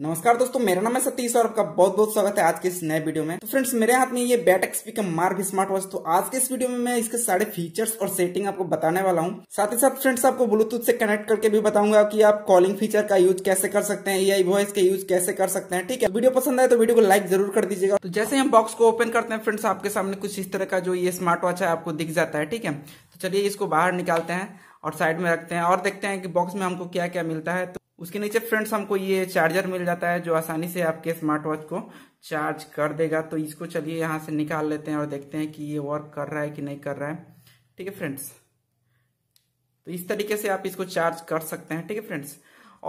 नमस्कार दोस्तों मेरा नाम है सतीश और आपका बहुत बहुत स्वागत है आज के इस नए वीडियो में तो फ्रेंड्स मेरे हाथ में ये बैट एक्सपी का मार्ग स्मार्ट वॉच तो आज के इस वीडियो में मैं इसके सारे फीचर्स और सेटिंग आपको बताने वाला हूँ साथ ही साथ फ्रेंड्स आपको ब्लूटूथ से कनेक्ट करके भी बताऊंगा की आप कॉलिंग फीचर का यूज कैसे कर सकते हैं या वॉइस का यूज कैसे कर सकते हैं ठीक है वीडियो पसंद आए तो वीडियो को लाइक जरूर कर दीजिएगा तो जैसे हम बॉक्स को ओपन करते हैं फ्रेंड्स आपके सामने कुछ इस तरह का जो ये स्मार्ट वॉच है आपको दिख जाता है ठीक है तो चलिए इसको बाहर निकालते हैं और साइड में रखते हैं और देखते हैं कि बॉक्स में हमको क्या क्या मिलता है तो उसके नीचे फ्रेंड्स हमको ये चार्जर मिल जाता है जो आसानी से आपके स्मार्ट वॉच को चार्ज कर देगा तो इसको चलिए यहाँ से निकाल लेते हैं और देखते हैं कि ये वर्क कर रहा है कि नहीं कर रहा है ठीक है फ्रेंड्स तो इस तरीके से आप इसको चार्ज कर सकते हैं ठीक है फ्रेंड्स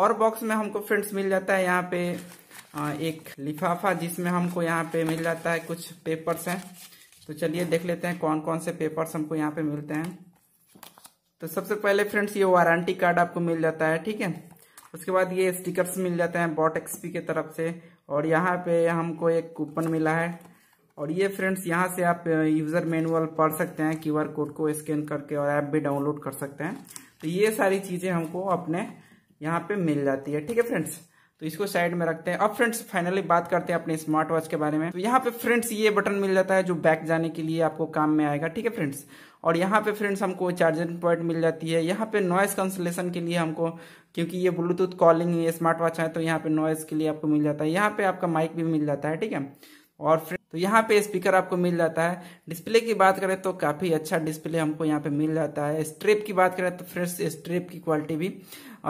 और बॉक्स में हमको फ्रेंड्स मिल जाता है यहाँ पे एक लिफाफा जिसमें हमको यहाँ पे मिल जाता है कुछ पेपर्स हैं तो चलिए देख लेते हैं कौन कौन से पेपर्स हमको यहाँ पे मिलते हैं तो सबसे पहले फ्रेंड्स ये वारंटी कार्ड आपको मिल जाता है ठीक है उसके बाद ये स्टिकर्स मिल जाते हैं बॉट एक्सपी के तरफ से और यहाँ पे हमको एक कूपन मिला है और ये फ्रेंड्स यहाँ से आप यूज़र मैनुअल पढ़ सकते हैं क्यूआर कोड को स्कैन करके और ऐप भी डाउनलोड कर सकते हैं तो ये सारी चीज़ें हमको अपने यहाँ पे मिल जाती है ठीक है फ्रेंड्स तो इसको साइड में रखते हैं अब फ्रेंड्स फाइनली बात करते हैं अपने स्मार्ट वॉच के बारे में तो यहाँ पे फ्रेंड्स ये बटन मिल जाता है जो बैक जाने के लिए आपको काम में आएगा ठीक है फ्रेंड्स और यहाँ पे फ्रेंड्स हमको चार्जिंग पॉइंट मिल जाती है यहाँ पे नॉइस कंसलेशन के लिए हमको क्योंकि ये ब्लूटूथ कॉलिंग स्मार्ट वॉच है तो यहाँ पे नॉइस के लिए आपको मिल जाता है यहाँ पे आपका माइक भी मिल जाता है ठीक है और फ्रेंड तो यहाँ पे स्पीकर आपको मिल जाता है डिस्प्ले की बात करें तो काफ़ी अच्छा डिस्प्ले हमको यहाँ पे मिल जाता है स्ट्रिप की बात करें तो फ्रेंड्स स्ट्रिप की क्वालिटी भी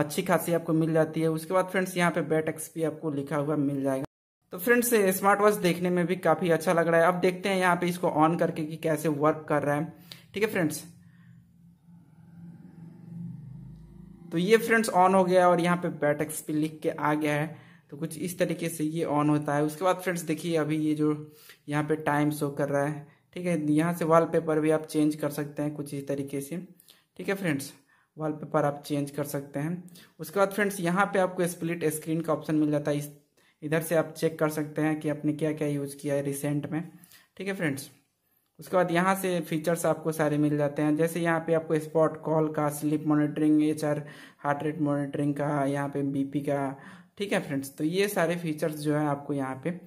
अच्छी खासी आपको मिल जाती है उसके बाद फ्रेंड्स यहाँ पे बैट एक्सपी आपको लिखा हुआ मिल जाएगा तो फ्रेंड्स स्मार्ट वॉच देखने में भी काफ़ी अच्छा लग रहा है अब देखते हैं यहाँ पे इसको ऑन करके कि कैसे वर्क कर रहा है ठीक है फ्रेंड्स तो ये फ्रेंड्स ऑन हो गया और यहाँ पे बैटक्स पे लिख के आ गया है तो कुछ इस तरीके से ये ऑन होता है उसके बाद फ्रेंड्स देखिए अभी ये जो यहाँ पे टाइम शो कर रहा है ठीक है यहाँ से वॉलपेपर भी आप चेंज कर सकते हैं कुछ इस तरीके से ठीक है फ्रेंड्स वॉलपेपर आप चेंज कर सकते हैं उसके बाद फ्रेंड्स यहाँ पे आपको स्प्लिट स्क्रीन का ऑप्शन मिल जाता है इस इधर से आप चेक कर सकते हैं कि आपने क्या क्या यूज़ किया है रिसेंट में ठीक है फ्रेंड्स उसके बाद यहाँ से फीचर्स आपको सारे मिल जाते हैं जैसे यहाँ पे आपको स्पॉट कॉल का sleep monitoring H R heart rate monitoring का यहाँ पे बीपी का ठीक है फ्रेंड्स तो ये सारे फीचर्स जो है आपको यहाँ पे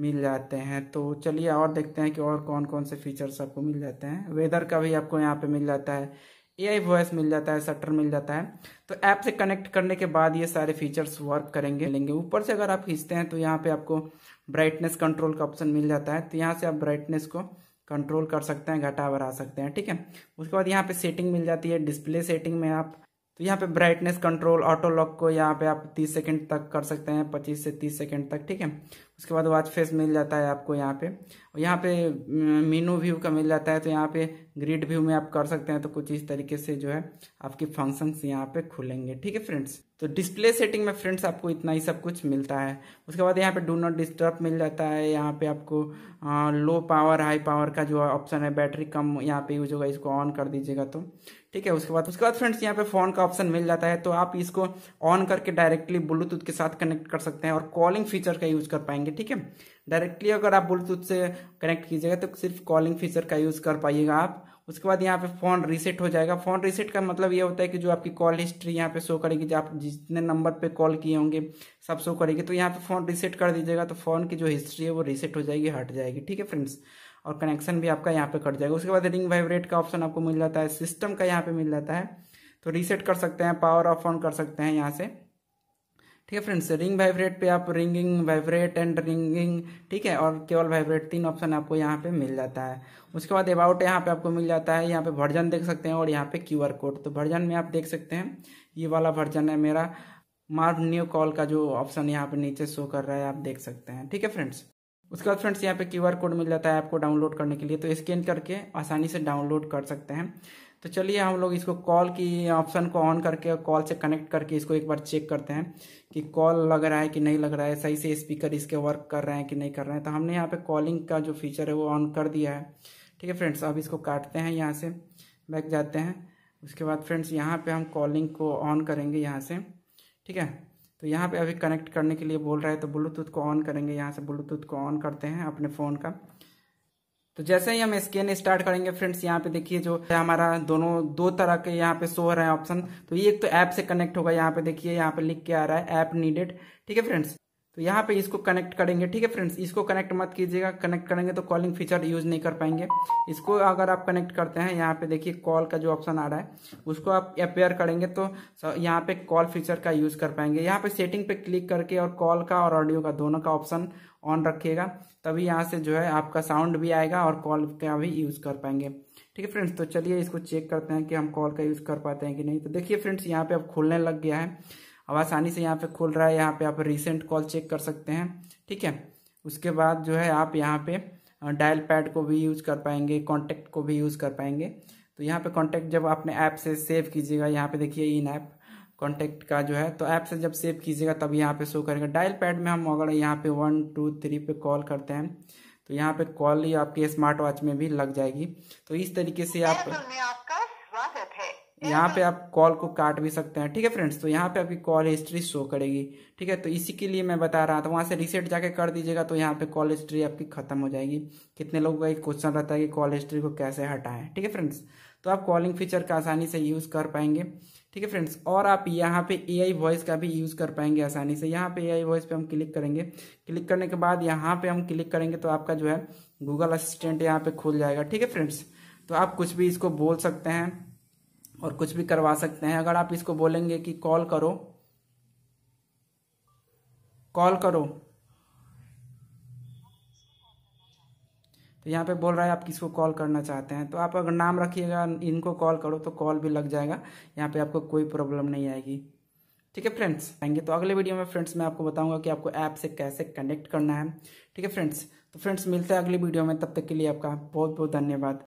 मिल जाते हैं तो चलिए और देखते हैं कि और कौन कौन से फीचर्स आपको मिल जाते हैं वेदर का भी आपको यहाँ पे मिल जाता है आई वॉइस मिल जाता है सटर मिल जाता है तो ऐप से कनेक्ट करने के बाद ये सारे फीचर्स वर्क करेंगे लेंगे ऊपर से अगर आप खींचते हैं तो यहाँ पे आपको ब्राइटनेस कंट्रोल का ऑप्शन मिल जाता है तो यहाँ से आप ब्राइटनेस को कंट्रोल कर सकते हैं घटा बढ़ा सकते हैं ठीक है उसके बाद यहाँ पे सेटिंग मिल जाती है डिस्प्ले सेटिंग में आप तो यहाँ पे ब्राइटनेस कंट्रोल ऑटो लॉक को यहाँ पे आप 30 सेकंड तक कर सकते हैं 25 से 30 सेकंड तक ठीक है उसके बाद वॉच फेस मिल जाता है आपको यहाँ पे यहाँ पे मीनू व्यू का मिल जाता है तो यहाँ पे ग्रिड व्यू में आप कर सकते हैं तो कुछ इस तरीके से जो है आपके फंक्शंस यहाँ पे खुलेंगे ठीक है फ्रेंड्स तो डिस्प्ले सेटिंग में फ्रेंड्स आपको इतना ही सब कुछ मिलता है उसके बाद यहाँ पे डू नॉट डिस्टर्ब मिल जाता है यहाँ पे आपको ah, low power high power का जो ऑप्शन है बैटरी कम यहाँ पे यूज होगा इसको ऑन कर दीजिएगा तो ठीक है उसके बाद उसके बाद फ्रेंड्स यहाँ पे फ़ोन का ऑप्शन मिल जाता है तो आप इसको ऑन करके डायरेक्टली ब्लूटूथ के साथ कनेक्ट कर सकते हैं और कॉलिंग फीचर का यूज़ कर पाएंगे ठीक है डायरेक्टली अगर आप ब्लूटूथ से कनेक्ट कीजिएगा तो सिर्फ कॉलिंग फीचर का यूज़ कर पाइएगा आप उसके बाद यहाँ पे फ़ोन रीसेट हो जाएगा फ़ोन रीसेट का मतलब ये होता है कि जो आपकी कॉल हिस्ट्री यहाँ पे शो करेगी जो आप जितने नंबर पे कॉल किए होंगे सब शो करेगी तो यहाँ पे फ़ोन रीसेट कर दीजिएगा तो फ़ोन की जो हिस्ट्री है वो रीसेट हो जाएगी हट जाएगी ठीक है फ्रेंड्स और कनेक्शन भी आपका यहाँ पे कट जाएगा उसके बाद रिंग वाइब्रेट का ऑप्शन आपको मिल जाता है सिस्टम का यहाँ पे मिल जाता है तो रीसेट कर सकते हैं पावर ऑफ ऑन कर सकते हैं यहाँ से ठीक है फ्रेंड्स रिंग वाइब्रेट पे आप रिंगिंग वाइब्रेट एंड रिंगिंग ठीक है और केवल वाइब्रेट तीन ऑप्शन आपको यहाँ पे मिल जाता है उसके बाद अबाउट यहाँ पे आपको मिल जाता है यहाँ पे वर्जन देख सकते हैं और यहाँ पे क्यूआर कोड तो वर्जन में आप देख सकते हैं ये वाला वर्जन है मेरा मार्व न्यू कॉल का जो ऑप्शन यहाँ पे नीचे शो कर रहा है आप देख सकते हैं ठीक है फ्रेंड्स उसके बाद फ्रेंड्स यहाँ पे क्यू कोड मिल जाता है आपको डाउनलोड करने के लिए तो स्कैन करके आसानी से डाउनलोड कर सकते हैं तो चलिए हम लोग इसको कॉल की ऑप्शन को ऑन करके और कॉल से कनेक्ट करके इसको एक बार चेक करते हैं कि कॉल लग रहा है कि नहीं लग रहा है सही से स्पीकर इसके वर्क कर रहे हैं कि नहीं कर रहे हैं तो हमने यहाँ पे कॉलिंग का जो फीचर है वो ऑन कर दिया है ठीक है फ्रेंड्स अब इसको काटते हैं यहाँ से बैक जाते हैं उसके बाद फ्रेंड्स यहाँ पर हम कॉलिंग को ऑन करेंगे यहाँ से ठीक है तो यहाँ पर अभी कनेक्ट करने के लिए बोल रहा है तो ब्लूटूथ को ऑन करेंगे यहाँ से ब्लूटूथ को ऑन करते हैं अपने फ़ोन का तो जैसे ही हम स्कैन स्टार्ट करेंगे फ्रेंड्स यहाँ पे देखिए जो हमारा दोनों दो तरह के यहाँ पे शो हो रहे हैं ऑप्शन तो ये एक तो ऐप से कनेक्ट होगा यहाँ पे देखिए यहाँ पे लिख के आ रहा है ऐप नीडेड ठीक है फ्रेंड्स तो यहाँ पे इसको कनेक्ट करेंगे ठीक है फ्रेंड्स इसको कनेक्ट मत कीजिएगा कनेक्ट करेंगे तो कॉलिंग फीचर यूज नहीं कर पाएंगे इसको अगर आप कनेक्ट करते हैं यहाँ पे देखिए कॉल का जो ऑप्शन आ रहा है उसको आप अपेयर करेंगे तो यहाँ पे कॉल फीचर का यूज कर पाएंगे यहाँ पे सेटिंग पे क्लिक करके और कॉल का और ऑडियो का दोनों का ऑप्शन ऑन रखिएगा तभी यहाँ से जो है आपका साउंड भी आएगा और कॉल का भी यूज कर पाएंगे ठीक है फ्रेंड्स तो चलिए इसको चेक करते हैं कि हम कॉल का यूज कर पाते हैं कि नहीं तो देखिए फ्रेंड्स यहाँ पे अब खुलने लग गया है अब आसानी से यहाँ पे खुल रहा है यहाँ पे आप रिसेंट कॉल चेक कर सकते हैं ठीक है उसके बाद जो है आप यहाँ पे डायल पैड को भी यूज़ कर पाएंगे कॉन्टैक्ट को भी यूज़ कर पाएंगे तो यहाँ पे कॉन्टैक्ट जब अपने ऐप से सेव कीजिएगा यहाँ पे देखिए इन ऐप कॉन्टैक्ट का जो है तो ऐप से जब सेव कीजिएगा तब यहाँ पे शो करेगा डायल पैड में हम अगर यहाँ पे वन टू थ्री पे कॉल करते हैं तो यहाँ पे कॉल ही आपके स्मार्ट वॉच में भी लग जाएगी तो इस तरीके से आप स्वागत है यहाँ पे आप कॉल को काट भी सकते हैं ठीक है फ्रेंड्स तो यहाँ पे आपकी कॉल हिस्ट्री शो करेगी ठीक है तो इसी के लिए मैं बता रहा था वहाँ से रिसेट जाके कर दीजिएगा तो यहाँ पे कॉल हिस्ट्री आपकी खत्म हो जाएगी कितने लोगों का एक क्वेश्चन रहता है कि कॉल हिस्ट्री को कैसे हटाएं ठीक है फ्रेंड्स तो आप कॉलिंग फीचर का आसानी से यूज़ कर पाएंगे ठीक है फ्रेंड्स और आप यहाँ पे ए वॉइस का भी यूज़ कर पाएंगे आसानी से यहाँ पे ए वॉइस पे हम क्लिक करेंगे क्लिक करने के बाद यहाँ पे हम क्लिक करेंगे तो आपका जो है गूगल असिस्टेंट यहाँ पे खुल जाएगा ठीक है फ्रेंड्स तो आप कुछ भी इसको बोल सकते हैं और कुछ भी करवा सकते हैं अगर आप इसको बोलेंगे कि कॉल करो कॉल करो तो यहाँ पे बोल रहा है आप किसको कॉल करना चाहते हैं तो आप अगर नाम रखिएगा इनको कॉल करो तो कॉल भी लग जाएगा यहाँ पे आपको कोई प्रॉब्लम नहीं आएगी ठीक है फ्रेंड्स आएंगे तो अगले वीडियो में फ्रेंड्स मैं आपको बताऊंगा कि आपको ऐप से कैसे कनेक्ट करना है ठीक है फ्रेंड्स तो फ्रेंड्स मिलते हैं अगले वीडियो में तब तक के लिए आपका बहुत बहुत धन्यवाद